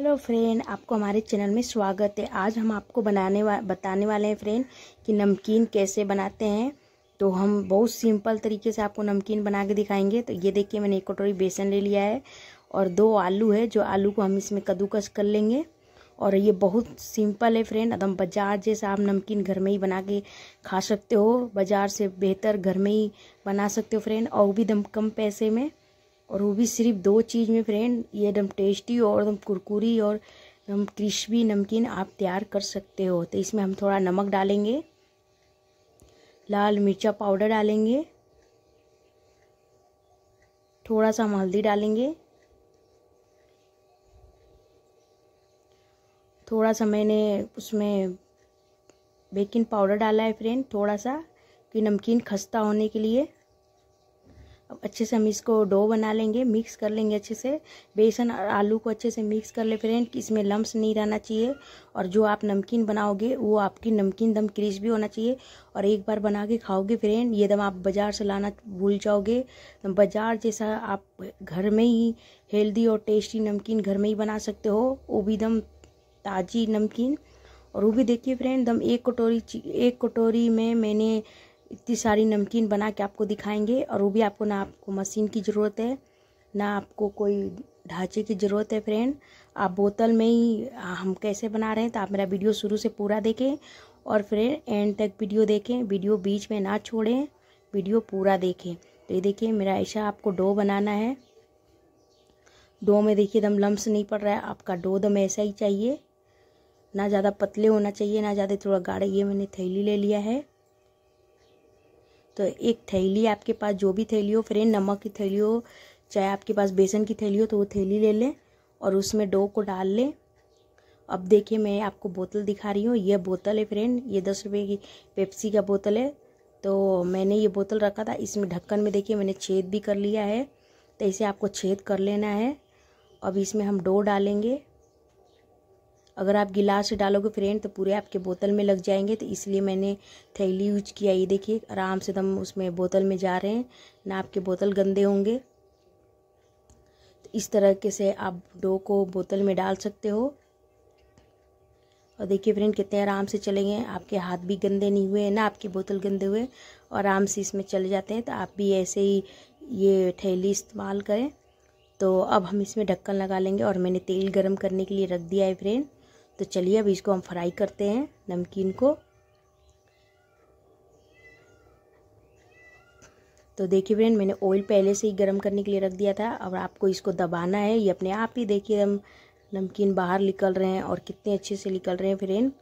hello friend आपको हमारे channel में स्वागत है आज हम आपको बनाने वा बताने वाले हैं फ्रेंड कि नमकीन कैसे बनाते हैं तो हम बहुत सिंपल तरीके से आपको नमकीन बना के दिखाएंगे तो ये देखिए मैंने एक कटोरी बेसन ले लिया है और दो आलू है जो आलू को हम इसमें कद्दूकस कर लेंगे और ये बहुत सिंपल है फ्रेंड एकदम बाज़ार जैसा आप नमकीन घर में ही बना के खा सकते हो बाज़ार से बेहतर घर में ही बना सकते हो फ्रेंड और भी दम कम पैसे में और वो भी सिर्फ दो चीज़ में फ्रेंड ये एकदम टेस्टी और एकदम कुरकुरी और एकदम क्रिस्पी नमकीन आप तैयार कर सकते हो तो इसमें हम थोड़ा नमक डालेंगे लाल मिर्चा पाउडर डालेंगे थोड़ा सा हम हल्दी डालेंगे थोड़ा सा मैंने उसमें बेकिंग पाउडर डाला है फ्रेंड थोड़ा सा कि नमकीन खस्ता होने के लिए अच्छे से हम इसको डो बना लेंगे मिक्स कर लेंगे अच्छे से बेसन और आलू को अच्छे से मिक्स कर ले फ्रेंड इसमें लम्स नहीं रहना चाहिए और जो आप नमकीन बनाओगे वो आपकी नमकीन दम क्रिस्पी होना चाहिए और एक बार बना के खाओगे फ्रेंड ये दम आप बाज़ार से लाना भूल जाओगे बाज़ार जैसा आप घर में ही हेल्दी और टेस्टी नमकीन घर में ही बना सकते हो वो भी दम ताज़ी नमकीन और वो भी देखिए फ्रेंड दम एक कटोरी एक कटोरी में मैंने इतनी सारी नमकीन बना के आपको दिखाएंगे और वो भी आपको ना आपको मशीन की ज़रूरत है ना आपको कोई ढांचे की ज़रूरत है फ्रेंड आप बोतल में ही हम कैसे बना रहे हैं तो आप मेरा वीडियो शुरू से पूरा देखें और फ्रेंड एंड तक वीडियो देखें वीडियो बीच में ना छोड़ें वीडियो पूरा देखें तो ये देखिए मेरा ऐसा आपको डो बनाना है डो में देखिए एकदम लम्स नहीं पड़ रहा है आपका डो दम ऐसा ही चाहिए ना ज़्यादा पतले होना चाहिए ना ज़्यादा थोड़ा गाढ़े ये मैंने थैली ले लिया है तो एक थैली आपके पास जो भी थैली हो फ्रेंड नमक की थैली हो चाहे आपके पास बेसन की थैली हो तो वो थैली ले लें और उसमें डो को डाल लें अब देखिए मैं आपको बोतल दिखा रही हूँ यह बोतल है फ्रेंड ये दस रुपये की पेप्सी का बोतल है तो मैंने ये बोतल रखा था इसमें ढक्कन में देखिए मैंने छेद भी कर लिया है तो इसे आपको छेद कर लेना है अब इसमें हम डो डालेंगे अगर आप गिलास से डालोगे फ्रेंड तो पूरे आपके बोतल में लग जाएंगे तो इसलिए मैंने थैली यूज किया ये देखिए आराम से दम तो उसमें बोतल में जा रहे हैं ना आपके बोतल गंदे होंगे तो इस तरह के से आप डो को बोतल में डाल सकते हो और देखिए फ्रेंड कितने आराम से चले गए आपके हाथ भी गंदे नहीं हुए ना आपकी बोतल गंदे हुए और आराम से इसमें चले जाते हैं तो आप भी ऐसे ही ये थैली इस्तेमाल करें तो अब हम इसमें ढक्कन लगा लेंगे और मैंने तेल गर्म करने के लिए रख दिया है फ्रेंड तो चलिए अब इसको हम फ्राई करते हैं नमकीन को तो देखिए फ्रेंड मैंने ऑयल पहले से ही गर्म करने के लिए रख दिया था और आपको इसको दबाना है ये अपने आप ही देखिए हम नमकीन बाहर निकल रहे हैं और कितने अच्छे से निकल रहे हैं फ्रेंड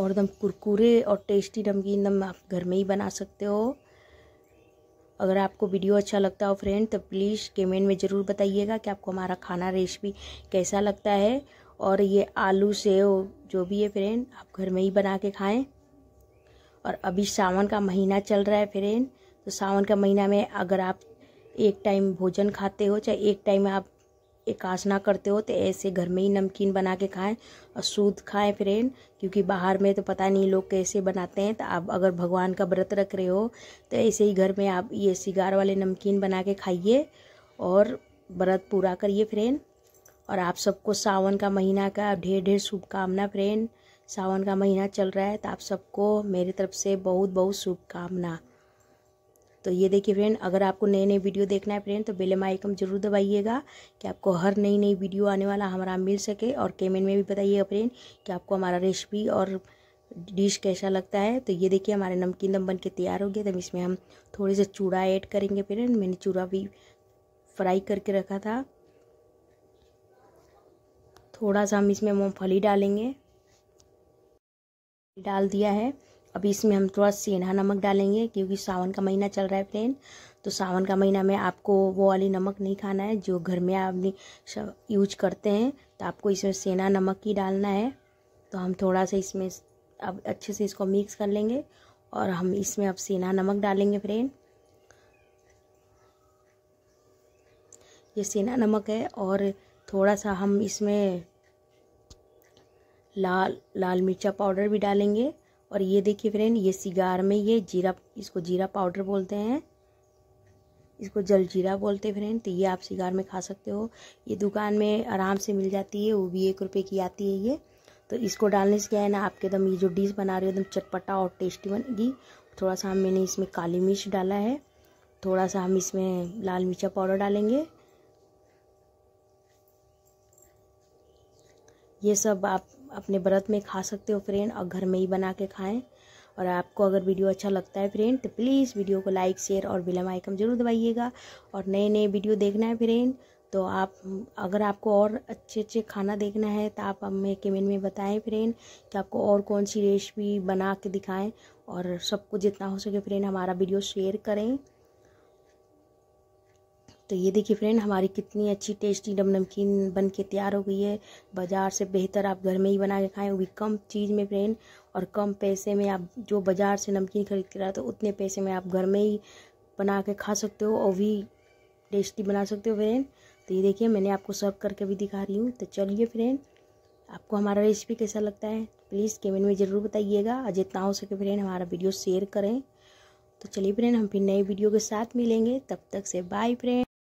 और एकदम कुरकुरे और टेस्टी नमकीन एकदम आप घर में ही बना सकते हो अगर आपको वीडियो अच्छा लगता हो फ्रेंड तो प्लीज़ कमेंट में ज़रूर बताइएगा कि आपको हमारा खाना रेसिपी कैसा लगता है और ये आलू सेव जो भी है फ्रेंड आप घर में ही बना के खाएँ और अभी सावन का महीना चल रहा है फ्रेंड तो सावन का महीना में अगर आप एक टाइम भोजन खाते हो चाहे एक टाइम आप एकाश ना करते हो तो ऐसे घर में ही नमकीन बना के खाएं और शुद्ध खाएं फ्रेंड क्योंकि बाहर में तो पता नहीं लोग कैसे बनाते हैं तो आप अगर भगवान का व्रत रख रहे हो तो ऐसे ही घर में आप ये सिगार वाले नमकीन बना के खाइए और व्रत पूरा करिए फ्रेंड और आप सबको सावन का महीना का ढेर ढेर शुभकामना फ्रेंड सावन का महीना चल रहा है तो आप सबको मेरी तरफ से बहुत बहुत शुभकामना तो ये देखिए फ्रेंड अगर आपको नए नए वीडियो देखना है फ्रेंड तो बेलम आइकन जरूर दबाइएगा कि आपको हर नई नई वीडियो आने वाला हमारा मिल सके और कमेंट में भी बताइएगा फ्रेंड कि आपको हमारा रेसिपी और डिश कैसा लगता है तो ये देखिए हमारे नमकीन दम बन के तैयार हो गया तब इसमें हम थोड़े से चूड़ा ऐड करेंगे फ्रेंड मैंने चूड़ा भी फ्राई करके रखा था थोड़ा सा हम इसमें मूँगफली डालेंगे डाल दिया है अब इसमें हम थोड़ा सेंधा नमक डालेंगे क्योंकि सावन का महीना चल रहा है फ्रेंड तो सावन का महीना में आपको वो वाली नमक नहीं खाना है जो घर में आप यूज करते हैं तो आपको इसमें सेना नमक ही डालना है तो हम थोड़ा सा इसमें अब अच्छे से इसको मिक्स कर लेंगे और हम इसमें अब सेना नमक डालेंगे फ्रेंड ये सेना नमक है और थोड़ा सा हम इसमें लाल लाल मिर्चा पाउडर भी डालेंगे और ये देखिए फ्रेंड ये सिगार में ये जीरा इसको जीरा पाउडर बोलते हैं इसको जल जीरा बोलते हैं फ्रेंड तो ये आप सिगार में खा सकते हो ये दुकान में आराम से मिल जाती है वो भी एक रुपये की आती है ये तो इसको डालने से क्या है ना आपके एकदम ये जो डिश बना रहे हो एकदम चटपटा और टेस्टी बनेगी थोड़ा सा मैंने इसमें काली मिर्च डाला है थोड़ा सा हम इसमें लाल मिर्चा पाउडर डालेंगे ये सब आप अपने व्रत में खा सकते हो फ्रेंड और घर में ही बना के खाएं और आपको अगर वीडियो अच्छा लगता है फ्रेंड तो प्लीज़ वीडियो को लाइक शेयर और बिलम आइकम ज़रूर दबाइएगा और नए नए वीडियो देखना है फ्रेंड तो आप अगर आपको और अच्छे अच्छे खाना देखना है तो आप हमें कमेंट में बताएं फ्रेंड कि आपको और कौन सी रेसिपी बना के दिखाएं और सबको जितना हो सके फ्रेंड हमारा वीडियो शेयर करें तो ये देखिए फ्रेंड हमारी कितनी अच्छी टेस्टी डम नमकीन बन के तैयार हो गई है बाज़ार से बेहतर आप घर में ही बना के खाएँ वो भी कम चीज़ में फ्रेंड और कम पैसे में आप जो बाज़ार से नमकीन खरीद के रहा हो उतने पैसे में आप घर में ही बना के खा सकते हो और भी टेस्टी बना सकते हो फ्रेंड तो ये देखिए मैंने आपको सर्व करके भी दिखा रही हूँ तो चलिए फ्रेंड आपको हमारा रेसिपी कैसा लगता है प्लीज़ कमेंट में ज़रूर बताइएगा और जितना हो सके फ्रेंड हमारा वीडियो शेयर करें तो चलिए फ्रेंड हम फिर नए वीडियो के साथ मिलेंगे तब तक से बाय फ्रेंड